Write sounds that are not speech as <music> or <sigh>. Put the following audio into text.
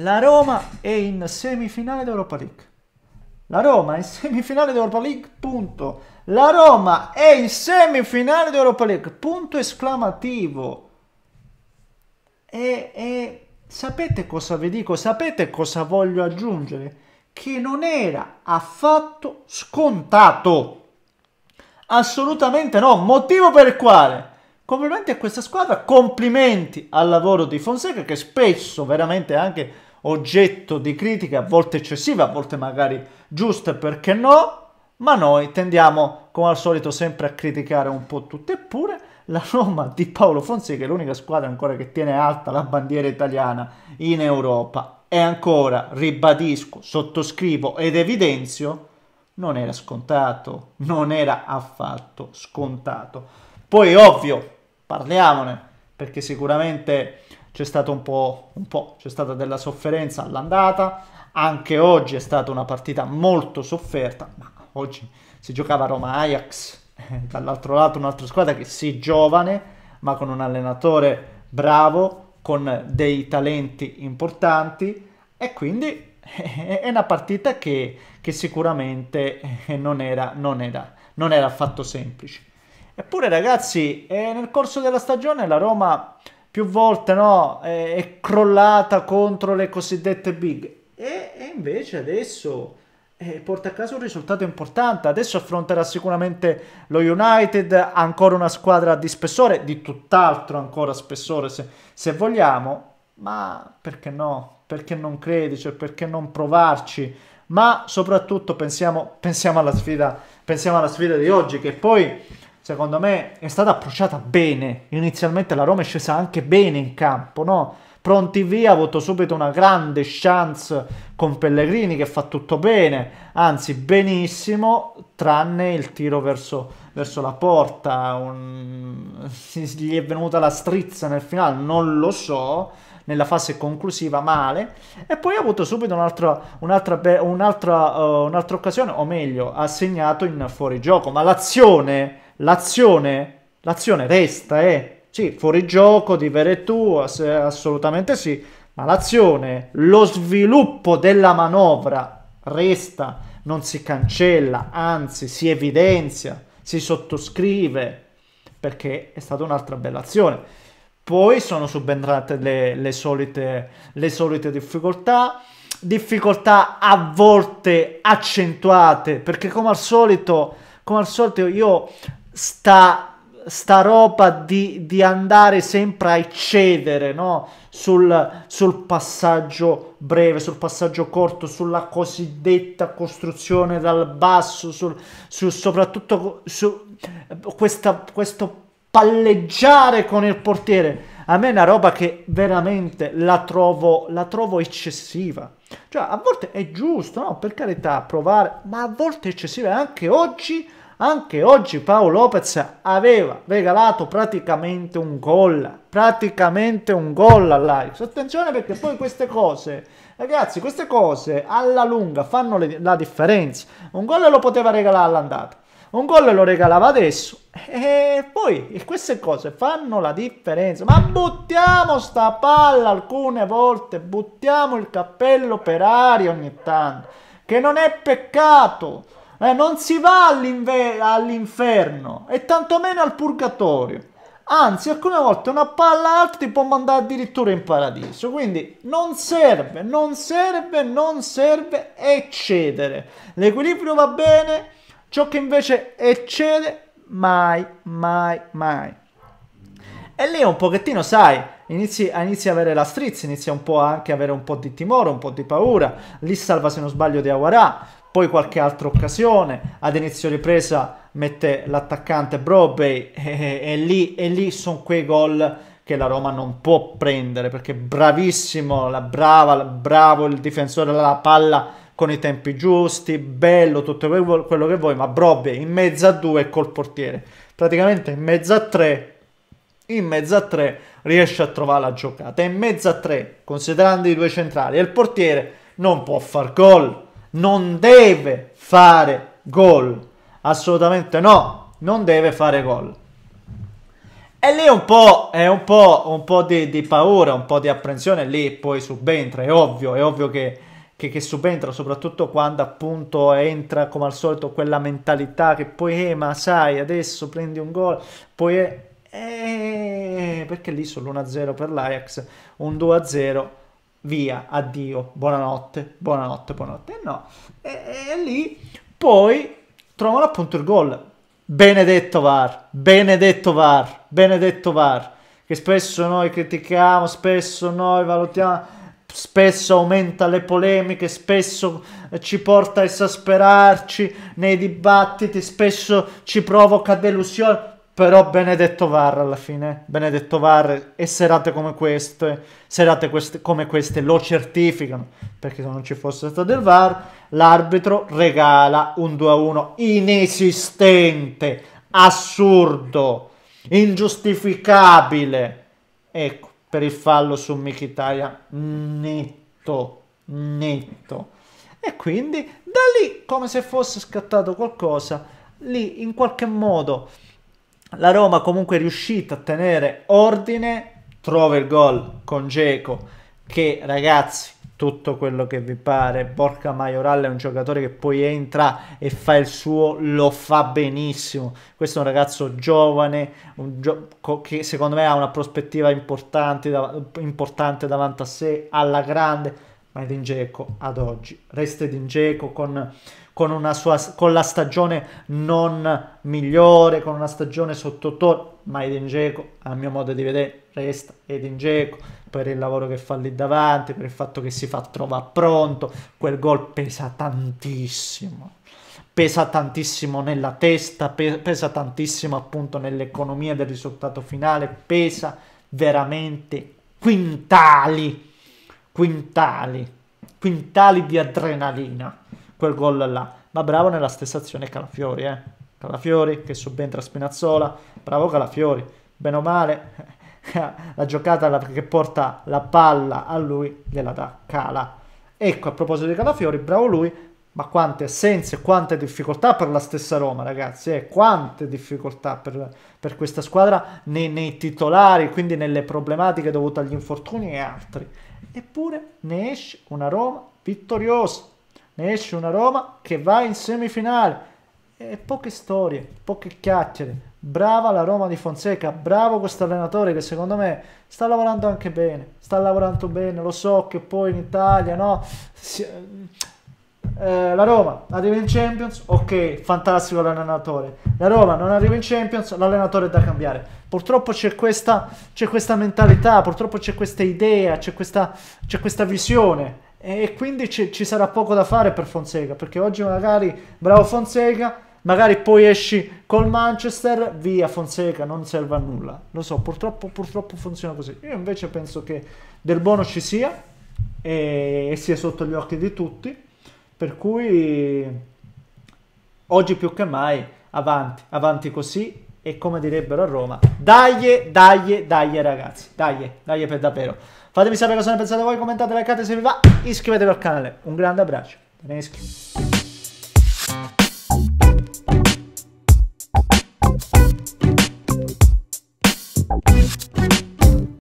la Roma è in semifinale d'Europa League. La Roma è in semifinale d'Europa League, punto. La Roma è in semifinale d'Europa League, punto esclamativo. E, e sapete cosa vi dico? Sapete cosa voglio aggiungere? Che non era affatto scontato. Assolutamente no. Motivo per il quale Complimenti a questa squadra, complimenti al lavoro di Fonseca che spesso veramente anche oggetto di critica, a volte eccessiva, a volte magari giusta, perché no? Ma noi tendiamo, come al solito, sempre a criticare un po' tutte, Eppure la Roma di Paolo Fonseca è l'unica squadra ancora che tiene alta la bandiera italiana in Europa. E ancora, ribadisco, sottoscrivo ed evidenzio, non era scontato, non era affatto scontato. Poi ovvio, parliamone, perché sicuramente c'è stato un po', un po', c'è stata della sofferenza all'andata, anche oggi è stata una partita molto sofferta, ma oggi si giocava Roma-Ajax, eh, dall'altro lato un'altra squadra che sì, giovane, ma con un allenatore bravo, con dei talenti importanti e quindi eh, è una partita che, che sicuramente eh, non era, non, era, non era affatto semplice. Eppure ragazzi, nel corso della stagione la Roma più volte no, è, è, crollata contro le cosiddette big e, e invece adesso eh, porta a casa un risultato importante adesso affronterà sicuramente lo United ancora una squadra di spessore di tutt'altro ancora spessore se, se, vogliamo ma perché no perché non credici cioè perché non provarci ma soprattutto pensiamo, pensiamo, alla sfida, pensiamo alla sfida di oggi che poi secondo me, è stata approcciata bene. Inizialmente la Roma è scesa anche bene in campo, no? Pronti via, ha avuto subito una grande chance con Pellegrini che fa tutto bene, anzi benissimo, tranne il tiro verso, verso la porta. Un... <laughs> Gli è venuta la strizza nel finale, non lo so, nella fase conclusiva male e poi ha avuto subito un'altra, un'altra, un'altra, uh, un'altra occasione o meglio ha segnato in fuorigioco ma l'azione l'azione, l'azione resta, eh. Sì, fuori gioco di Veretù, ass assolutamente sì, ma l'azione, lo sviluppo della manovra resta, non si cancella, anzi si evidenzia, si sottoscrive, perché è stata un'altra bella azione. Poi sono subentrate le, le, solite, le solite difficoltà, difficoltà a volte accentuate, perché come al solito come al solito io sta, sta roba di, di, andare sempre a eccedere no? sul, sul passaggio breve, sul passaggio corto, sulla cosiddetta costruzione dal basso, sul, sul soprattutto su questa, questo palleggiare con il portiere. A me è una roba che veramente la trovo, la trovo eccessiva. Cioè, a volte è giusto, no? Per carità, provare, ma a volte è eccessiva. Anche oggi anche oggi Paolo Lopez aveva regalato praticamente un gol, praticamente un gol all'Ajax. Attenzione perché poi queste cose, ragazzi, queste cose alla lunga fanno le, la differenza. Un gol lo poteva regalare all'andata, un gol lo regalava adesso e poi queste cose fanno la differenza. Ma buttiamo sta palla alcune volte, buttiamo il cappello per aria ogni tanto, che non è peccato. Eh, non si va all'inferno e tantomeno al purgatorio. Anzi, alcune volte una palla alta ti può mandare addirittura in paradiso. Quindi non serve, non serve, non serve eccedere. L'equilibrio va bene, ciò che invece eccede, mai, mai, mai. E lì un pochettino, sai, inizi, inizi a avere la strizza, inizi un po' anche a avere un po' di timore, un po' di paura. Lì salva, se non sbaglio, di Awarà poi qualche altra occasione, ad inizio ripresa mette l'attaccante Brobey e, <laughs> e, e, lì, lì sono quei gol che la Roma non può prendere perché bravissimo, la brava, la bravo il difensore della palla con i tempi giusti, bello tutto quello che vuoi, ma Brobey in mezzo a due col portiere, praticamente in mezzo a tre in mezzo a tre riesce a trovare la giocata. E in mezzo a tre, considerando i due centrali e il portiere, non può far gol non deve fare gol. Assolutamente no, non deve fare gol. E lì un po', è un po', un po di, di, paura, un po' di apprensione, lì poi subentra, è ovvio, è ovvio che, che, che, subentra, soprattutto quando appunto entra come al solito quella mentalità che poi, eh, ma sai, adesso prendi un gol, poi, eh, perché lì sull1 0 per l'Ajax, un 2-0 via, addio, buonanotte, buonanotte, buonanotte. E no, e, e lì poi trovano appunto il gol. Benedetto VAR, benedetto VAR, benedetto VAR, che spesso noi critichiamo, spesso noi valutiamo, spesso aumenta le polemiche, spesso eh, ci porta a esasperarci nei dibattiti, spesso ci provoca delusione però benedetto VAR alla fine, benedetto VAR e serate come queste, serate queste, come queste lo certificano, perché se non ci fosse stato il VAR, l'arbitro regala un 2-1 inesistente, assurdo, ingiustificabile. Ecco, per il fallo su Mkhitaryan, netto, netto. E quindi da lì, come se fosse scattato qualcosa, lì in qualche modo la Roma comunque è riuscita a tenere ordine, trova il gol con Geco che ragazzi tutto quello che vi pare. Borca Maioral è un giocatore che poi entra e fa il suo, lo fa benissimo. Questo è un ragazzo giovane un gio che secondo me ha una prospettiva importante, importante davanti a sé, alla grande Made in Geco ad oggi. resta in Geco con, con, con, la stagione non migliore, con una stagione sottotono. Made in Geco, a mio modo di vedere, resta ed in Geco per il lavoro che fa lì davanti, per il fatto che si fa trovare pronto. Quel gol pesa tantissimo pesa tantissimo nella testa, pesa tantissimo appunto nell'economia del risultato finale, pesa veramente quintali quintali, quintali di adrenalina quel gol là. Ma bravo nella stessa azione Calafiori, eh. Calafiori che subentra Spinazzola, bravo Calafiori, bene o male <laughs> la giocata che porta la palla a lui gliela dà Cala. Ecco, a proposito di Calafiori, bravo lui, ma quante assenze, quante difficoltà per la stessa Roma, ragazzi, eh? quante difficoltà per, per questa squadra nei, nei titolari, quindi nelle problematiche dovute agli infortuni e altri. Eppure ne esce una Roma vittoriosa, ne esce una Roma che va in semifinale. E poche storie, poche chiacchiere. Brava la Roma di Fonseca, bravo questo allenatore che secondo me sta lavorando anche bene, sta lavorando bene, lo so che poi in Italia no, si, eh, la Roma arriva in Champions, ok, fantastico l'allenatore. La Roma non arriva in Champions, l'allenatore è da cambiare. Purtroppo c'è questa, c'è questa mentalità, purtroppo c'è questa idea, c'è questa, c'è questa visione e quindi ci sarà poco da fare per Fonseca perché oggi magari bravo Fonseca magari poi esci col Manchester via Fonseca non serve a nulla lo so purtroppo, purtroppo funziona così io invece penso che del buono ci sia e, e sia sotto gli occhi di tutti per cui oggi più che mai avanti, avanti così e come direbbero a Roma, dai, dai, dai ragazzi, dai, dai per davvero. Fatemi sapere cosa ne pensate voi, commentate, like se vi va, iscrivetevi al canale. Un grande abbraccio. Daneschi.